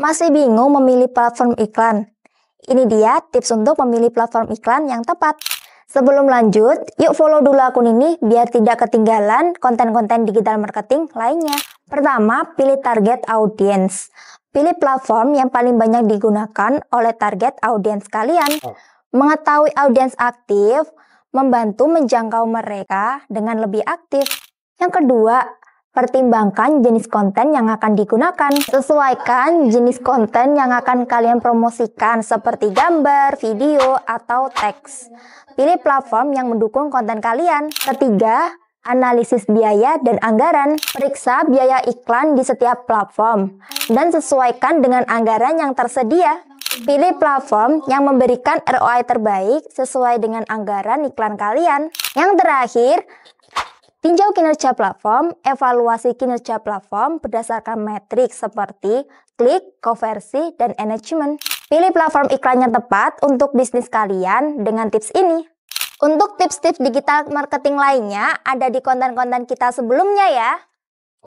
Masih bingung memilih platform iklan? Ini dia tips untuk memilih platform iklan yang tepat. Sebelum lanjut, yuk follow dulu akun ini biar tidak ketinggalan konten-konten digital marketing lainnya. Pertama, pilih target audience. Pilih platform yang paling banyak digunakan oleh target audiens kalian. Oh. Mengetahui audiens aktif membantu menjangkau mereka dengan lebih aktif. Yang kedua, Pertimbangkan jenis konten yang akan digunakan. Sesuaikan jenis konten yang akan kalian promosikan seperti gambar, video, atau teks. Pilih platform yang mendukung konten kalian. Ketiga, analisis biaya dan anggaran, periksa biaya iklan di setiap platform, dan sesuaikan dengan anggaran yang tersedia. Pilih platform yang memberikan ROI terbaik sesuai dengan anggaran iklan kalian. Yang terakhir, Tinjau kinerja platform, evaluasi kinerja platform berdasarkan metrik seperti klik, konversi, dan engagement. Pilih platform iklan yang tepat untuk bisnis kalian dengan tips ini. Untuk tips-tips digital marketing lainnya ada di konten-konten kita sebelumnya ya.